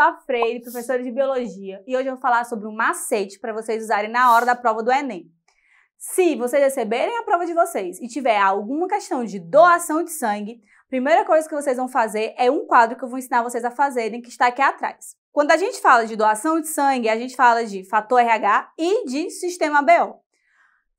sou a Freire, professora de biologia, e hoje eu vou falar sobre um macete para vocês usarem na hora da prova do Enem. Se vocês receberem a prova de vocês e tiver alguma questão de doação de sangue, a primeira coisa que vocês vão fazer é um quadro que eu vou ensinar vocês a fazerem, que está aqui atrás. Quando a gente fala de doação de sangue, a gente fala de fator RH e de sistema BO.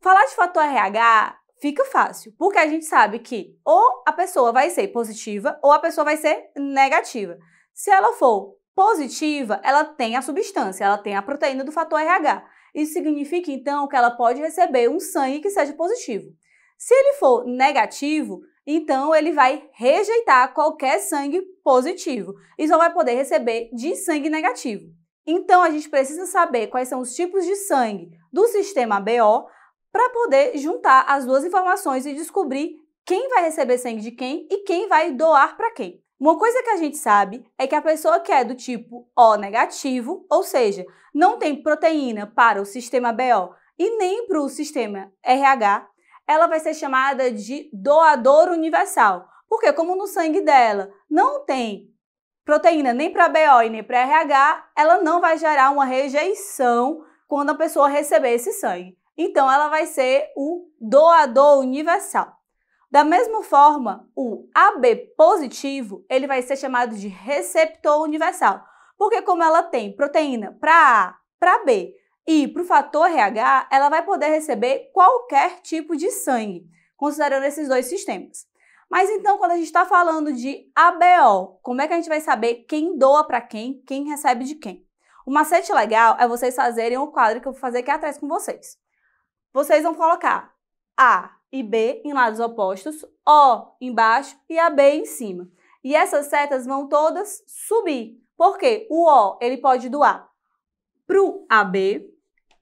Falar de fator RH fica fácil, porque a gente sabe que ou a pessoa vai ser positiva ou a pessoa vai ser negativa. Se ela for positiva, ela tem a substância, ela tem a proteína do fator RH. Isso significa, então, que ela pode receber um sangue que seja positivo. Se ele for negativo, então ele vai rejeitar qualquer sangue positivo e só vai poder receber de sangue negativo. Então a gente precisa saber quais são os tipos de sangue do sistema BO para poder juntar as duas informações e descobrir quem vai receber sangue de quem e quem vai doar para quem. Uma coisa que a gente sabe é que a pessoa que é do tipo O negativo, ou seja, não tem proteína para o sistema BO e nem para o sistema RH, ela vai ser chamada de doador universal, porque como no sangue dela não tem proteína nem para BO e nem para RH, ela não vai gerar uma rejeição quando a pessoa receber esse sangue. Então ela vai ser o doador universal. Da mesma forma, o AB positivo, ele vai ser chamado de receptor universal, porque como ela tem proteína para A, para B e para o fator RH, ela vai poder receber qualquer tipo de sangue, considerando esses dois sistemas. Mas então, quando a gente está falando de ABO, como é que a gente vai saber quem doa para quem, quem recebe de quem? O macete legal é vocês fazerem o quadro que eu vou fazer aqui atrás com vocês. Vocês vão colocar A e B em lados opostos, O embaixo e a B em cima. E essas setas vão todas subir, porque o O ele pode doar para o AB,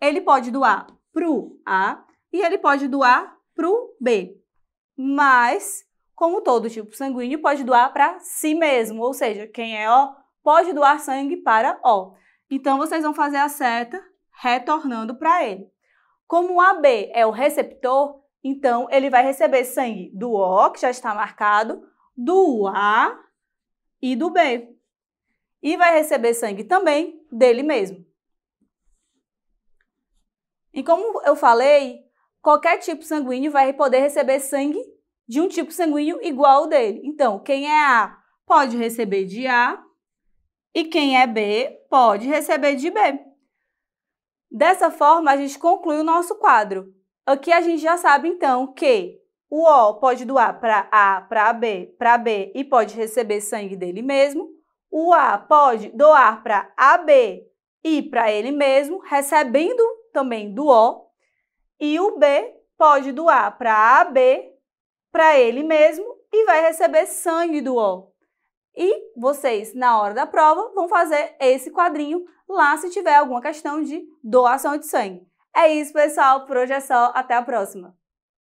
ele pode doar para o A e ele pode doar para o B. Mas, como todo tipo sanguíneo, pode doar para si mesmo, ou seja, quem é O pode doar sangue para O. Então, vocês vão fazer a seta retornando para ele. Como o AB é o receptor, então, ele vai receber sangue do O, que já está marcado, do A e do B. E vai receber sangue também dele mesmo. E como eu falei, qualquer tipo sanguíneo vai poder receber sangue de um tipo sanguíneo igual ao dele. Então, quem é A pode receber de A e quem é B pode receber de B. Dessa forma, a gente conclui o nosso quadro. Aqui a gente já sabe, então, que o O pode doar para A, para B, para B e pode receber sangue dele mesmo. O A pode doar para AB e para ele mesmo, recebendo também do O. E o B pode doar para AB, para ele mesmo e vai receber sangue do O. E vocês, na hora da prova, vão fazer esse quadrinho lá se tiver alguma questão de doação de sangue. É isso, pessoal. Por hoje é só. Até a próxima.